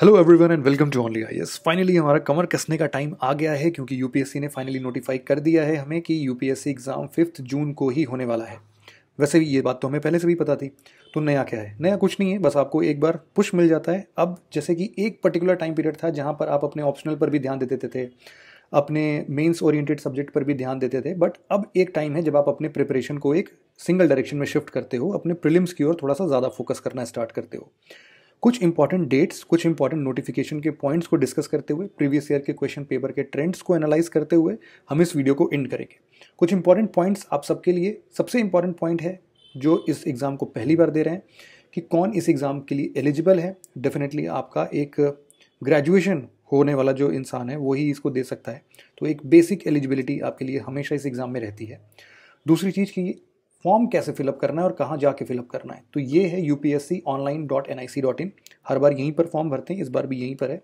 hello everyone and welcome to only I finally हमारा कमर कसने का टाइम आ गया है क्योंकि यूपीएससी ने फाइनली नोटिफाई कर दिया है हमें कि यूपीएससी एग्ज़ाम फिफ्थ जून को ही होने वाला है वैसे भी ये बात तो हमें पहले से भी पता थी तो नया क्या है नया कुछ नहीं है बस आपको एक बार पुश मिल जाता है अब जैसे कि एक पर्टिकुलर टाइम पीरियड था जहाँ पर आप अपने ऑप्शनल पर भी ध्यान दे देते थे अपने मेंस ओरिएंटेड सब्जेक्ट पर भी ध्यान देते थे बट अब एक टाइम है जब आप अपने प्रिपरेशन को एक सिंगल डायरेक्शन में शिफ्ट करते हो अपने प्रिलिम्स की ओर थोड़ा सा ज़्यादा फोकस करना स्टार्ट करते हो कुछ इंपॉर्टेंट डेट्स कुछ इंपॉर्टेंट नोटिफिकेशन के पॉइंट्स को डिस्कस करते हुए प्रीवियस ईयर के क्वेश्चन पेपर के ट्रेंड्स को एनालाइज करते हुए हम इस वीडियो को एंड करेंगे कुछ इंपॉर्टेंट पॉइंट्स आप सबके लिए सबसे इंपॉर्टेंट पॉइंट है जो इस एग्ज़ाम को पहली बार दे रहे हैं कि कौन इस एग्ज़ाम के लिए एलिजिबल है डेफिनेटली आपका एक ग्रेजुएशन होने वाला जो इंसान है वही इसको दे सकता है तो एक बेसिक एलिजिबिलिटी आपके लिए हमेशा इस एग्ज़ाम में रहती है दूसरी चीज़ कि फॉर्म कैसे फिलअप करना है और कहाँ जाके फिलअप करना है तो ये है U P S C online dot N I C dot in हर बार यहीं पर फॉर्म भरते हैं इस बार भी यहीं पर है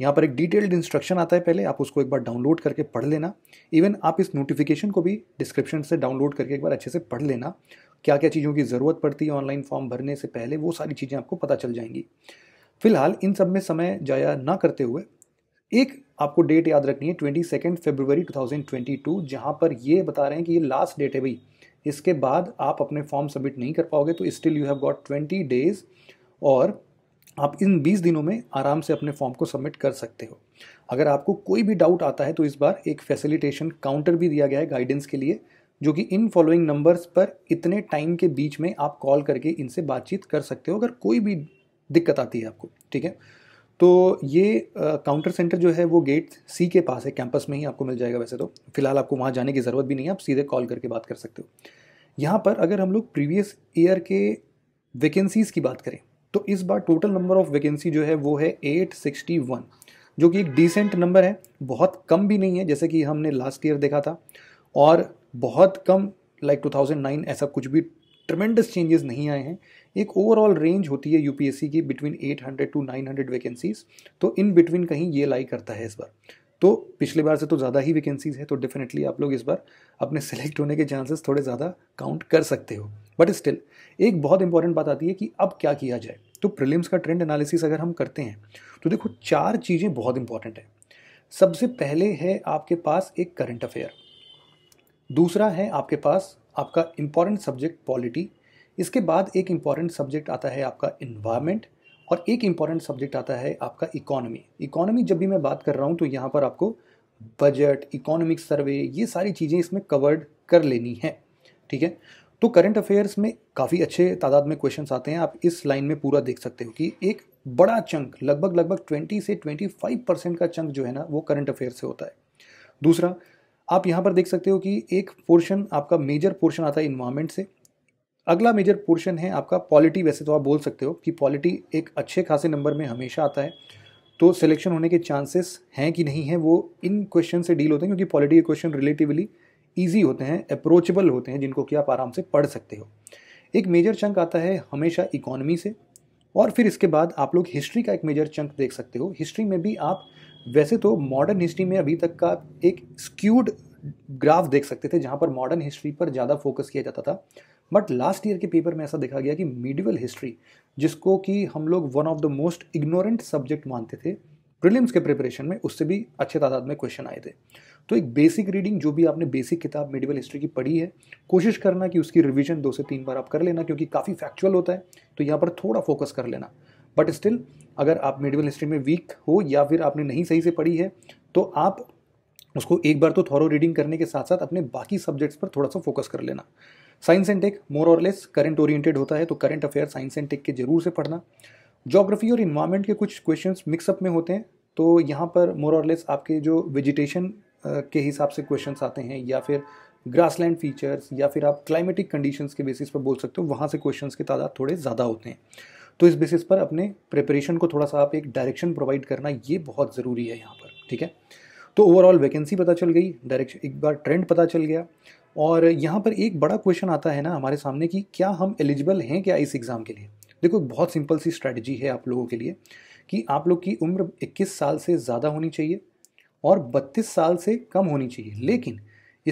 यहाँ पर एक डिटेल्ड इंस्ट्रक्शन आता है पहले आप उसको एक बार डाउनलोड करके पढ़ लेना इवन आप इस नोटिफिकेशन को भी डिस्क्रिप्शन से डाउनलोड करके एक बार अच्छे से पढ़ लेना क्या क्या चीज़ों की ज़रूरत पड़ती है ऑनलाइन फॉर्म भरने से पहले वो सारी चीज़ें आपको पता चल जाएंगी फिलहाल इन सब में समय जाया ना करते हुए एक आपको डेट याद रखनी है twenty second February two thousand twenty two जहाँ पर ये बता रहे हैं कि ये लास्ट डेट है भाई इसके बाद आप अपने फॉर्म सबमिट नहीं कर पाओगे तो still you have got twenty days और आप इन बीस दिनों में आराम से अपने फॉर्म को सबमिट कर सकते हो अगर आपको कोई भी डाउट आता है तो इस बार एक फैसिलिटेशन काउंटर भी दिया गया है गाइडेंस के लिए जो कि इन फॉलोइंग नंबर्स पर इतने टाइम के बीच में आप कॉल करके इनसे बातचीत कर सकते हो अगर कोई भी दिक्कत आती है आपको ठीक है तो ये काउंटर सेंटर जो है वो गेट सी के पास है कैंपस में ही आपको मिल जाएगा वैसे तो फिलहाल आपको वहाँ जाने की ज़रूरत भी नहीं है आप सीधे कॉल करके बात कर सकते हो यहाँ पर अगर हम लोग प्रीवियस ईयर के वैकेंसीज़ की बात करें तो इस बार टोटल नंबर ऑफ़ वैकेंसी जो है वो है एट सिक्सटी वन जो कि एक डिसेंट नंबर है बहुत कम भी नहीं है जैसे कि हमने लास्ट ईयर देखा था और बहुत कम लाइक टू थाउजेंड नाइन ऐसा कुछ भी ट्रमेंडस चेंजेस नहीं आए हैं एक ओवरऑल रेंज होती है यूपीएससी की बिटवीन 800 टू 900 वैकेंसीज तो इन बिटवीन कहीं ये लाई करता है इस बार तो पिछले बार से तो ज़्यादा ही वैकेंसीज है तो डेफिनेटली आप लोग इस बार अपने सेलेक्ट होने के चांसेस थोड़े ज़्यादा काउंट कर सकते हो बट स्टिल एक बहुत इंपॉर्टेंट बात आती है कि अब क्या किया जाए तो प्रिलिम्स का ट्रेंड एनालिसिस अगर हम करते हैं तो देखो चार चीज़ें बहुत इंपॉर्टेंट हैं सबसे पहले है आपके पास एक करंट अफेयर दूसरा है आपके पास आपका इम्पॉर्टेंट सब्जेक्ट पॉलिटी इसके बाद एक इम्पॉर्टेंट सब्जेक्ट आता है आपका इन्वायरमेंट और एक इम्पॉर्टेंट सब्जेक्ट आता है आपका इकोनॉमी इकोनॉमी जब भी मैं बात कर रहा हूँ तो यहाँ पर आपको बजट इकोनॉमिक सर्वे ये सारी चीज़ें इसमें कवर्ड कर लेनी है ठीक है तो करंट अफेयर्स में काफ़ी अच्छे तादाद में क्वेश्चन आते हैं आप इस लाइन में पूरा देख सकते हो कि एक बड़ा चंक लगभग लगभग ट्वेंटी से ट्वेंटी फाइव परसेंट का चंक जो है ना वो करंट अफेयर से होता है दूसरा आप यहाँ पर देख सकते हो कि एक पोर्शन आपका मेजर पोर्शन आता है इन्वायरमेंट से अगला मेजर पोर्शन है आपका पॉलिटी वैसे तो आप बोल सकते हो कि पॉलिटी एक अच्छे खासे नंबर में हमेशा आता है तो सिलेक्शन होने के चांसेस हैं कि नहीं है वो इन क्वेश्चन से डील होते हैं क्योंकि पॉलिटी के क्वेश्चन रिलेटिवली ईजी होते हैं अप्रोचेबल होते हैं जिनको कि आप आराम से पढ़ सकते हो एक मेजर चंक आता है हमेशा इकोनॉमी से और फिर इसके बाद आप लोग हिस्ट्री का एक मेजर चंक देख सकते हो हिस्ट्री में भी आप वैसे तो मॉडर्न हिस्ट्री में अभी तक का एक स्क्यूड ग्राफ देख सकते थे जहाँ पर मॉडर्न हिस्ट्री पर ज़्यादा फोकस किया जाता था बट लास्ट ईयर के पेपर में ऐसा देखा गया कि मीडिवल हिस्ट्री जिसको कि हम लोग one of the most ignorant subject मानते थे प्रिलिम्स के प्रिपरेशन में उससे भी अच्छे तादाद में क्वेश्चन आए थे तो एक बेसिक रीडिंग जो भी आपने बेसिक किताब मेडिवल हिस्ट्री की पढ़ी है कोशिश करना कि उसकी रिवीजन दो से तीन बार आप कर लेना क्योंकि काफ़ी फैक्चुअल होता है तो यहाँ पर थोड़ा फोकस कर लेना बट स्टिल अगर आप मेडिकल हिस्ट्री में वीक हो या फिर आपने नहीं सही से पढ़ी है तो आप उसको एक बार तो थॉरो रीडिंग करने के साथ साथ अपने बाकी सब्जेक्ट्स पर थोड़ा सा फोकस कर लेना साइंस एंड टेक मोर और लेस करंट ओरिएंटेड होता है तो current affair science and tech के जरूर से पढ़ना जोग्राफी और इन्वायरमेंट के कुछ क्वेश्चंस मिक्सअप में होते हैं तो यहाँ पर मोर और लेस आपके जो वेजिटेशन के हिसाब से क्वेश्चन आते हैं या फिर ग्रासलैंड फीचर्स या फिर आप क्लाइमेटिक कंडीशंस के बेसिस पर बोल सकते हो वहाँ से क्वेश्चंस की तादाद थोड़े ज़्यादा होते हैं तो इस बेसिस पर अपने प्रिपरेशन को थोड़ा सा आप एक डायरेक्शन प्रोवाइड करना ये बहुत ज़रूरी है यहाँ पर ठीक है तो ओवरऑल वैकेंसी पता चल गई डायरेक्शन एक बार ट्रेंड पता चल गया और यहाँ पर एक बड़ा क्वेश्चन आता है ना हमारे सामने कि क्या हम एलिजिबल हैं क्या इस एग्ज़ाम के लिए देखो एक बहुत सिंपल सी स्ट्रैटेजी है आप लोगों के लिए कि आप लोग की उम्र 21 साल से ज़्यादा होनी चाहिए और 32 साल से कम होनी चाहिए लेकिन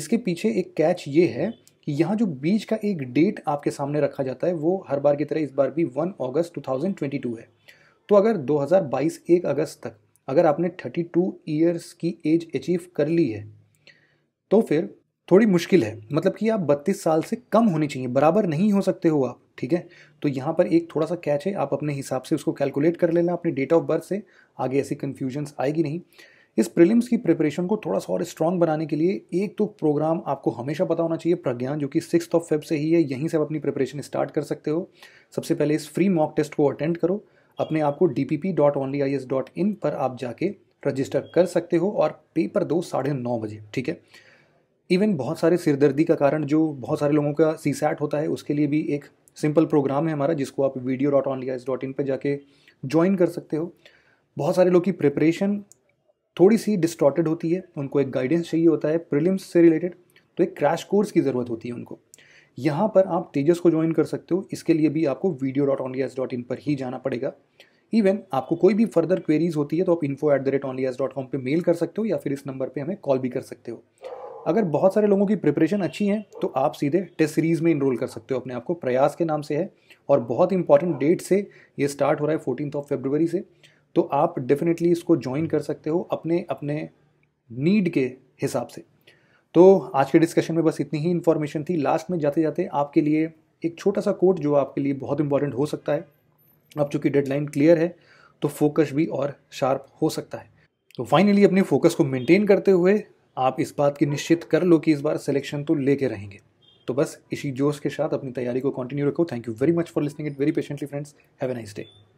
इसके पीछे एक कैच ये है कि यहाँ जो बीच का एक डेट आपके सामने रखा जाता है वो हर बार की तरह इस बार भी 1 अगस्त 2022 है तो अगर 2022 1 अगस्त तक अगर आपने 32 ईयर्स की एज अचीव कर ली है तो फिर थोड़ी मुश्किल है मतलब कि आप 32 साल से कम होने चाहिए बराबर नहीं हो सकते हो आप ठीक है तो यहाँ पर एक थोड़ा सा कैच है आप अपने हिसाब से उसको कैलकुलेट कर लेना अपने डेट ऑफ बर्थ से आगे ऐसी कन्फ्यूजन्स आएगी नहीं इस प्रीलिम्स की प्रिपरेशन को थोड़ा सा और स्ट्रॉन्ग बनाने के लिए एक तो प्रोग्राम आपको हमेशा पता होना चाहिए प्रज्ञान जो कि सिक्स ऑफ फेब से ही है यहीं से आप अपनी प्रिपरेशन स्टार्ट कर सकते हो सबसे पहले इस फ्री मॉक टेस्ट को अटेंड करो अपने आप को D P P dot I S dot in पर आप जाके रजिस्टर कर सकते हो और पेपर दो साढ़े नौ बजे ठीक है इवन बहुत सारे सिरदर्दी का कारण जो बहुत सारे लोगों का सी सैट होता है उसके लिए भी एक सिंपल प्रोग्राम है हमारा जिसको आप video dot on dot in पर जाके ज्वाइन कर सकते हो बहुत सारे लोग की प्रिपरेशन थोड़ी सी डिस्टॉटेड होती है उनको एक गाइडेंस चाहिए होता है प्रिलिम्स से रिलेटेड तो एक क्रैश कोर्स की ज़रूरत होती है उनको यहाँ पर आप तेजस को ज्वाइन कर सकते हो इसके लिए भी आपको video dot only S dot in पर ही जाना पड़ेगा इवन आपको कोई भी फर्दर क्वेरीज होती है तो आप info at the rate only S dot com पर मेल कर सकते हो या फिर इस नंबर पर हमें कॉल भी कर सकते हो अगर बहुत सारे लोगों की प्रिपरेशन अच्छी है तो आप सीधे टेस्ट सीरीज़ में इनरोल कर सकते हो अपने आप को प्रयास के नाम से है और बहुत इंपॉर्टेंट डेट से ये स्टार्ट हो रहा है फोर्टीन ऑफ फेब्रुवरी से तो आप डेफिनेटली इसको ज्वाइन कर सकते हो अपने अपने नीड के हिसाब से तो आज के डिस्कशन में बस इतनी ही इन्फॉर्मेशन थी लास्ट में जाते जाते आपके लिए एक छोटा सा कोट जो आपके लिए बहुत इंपॉर्टेंट हो सकता है अब चूंकि डेडलाइन क्लियर है तो फोकस भी और शार्प हो सकता है तो फाइनली अपने फोकस को मेंटेन करते हुए आप इस बात की निश्चित कर लो कि इस बार सिलेक्शन तो लेके रहेंगे तो बस इसी जोश के साथ अपनी तैयारी को कंटिन्यू रखो thank you very much for listening it very patiently friends have a nice day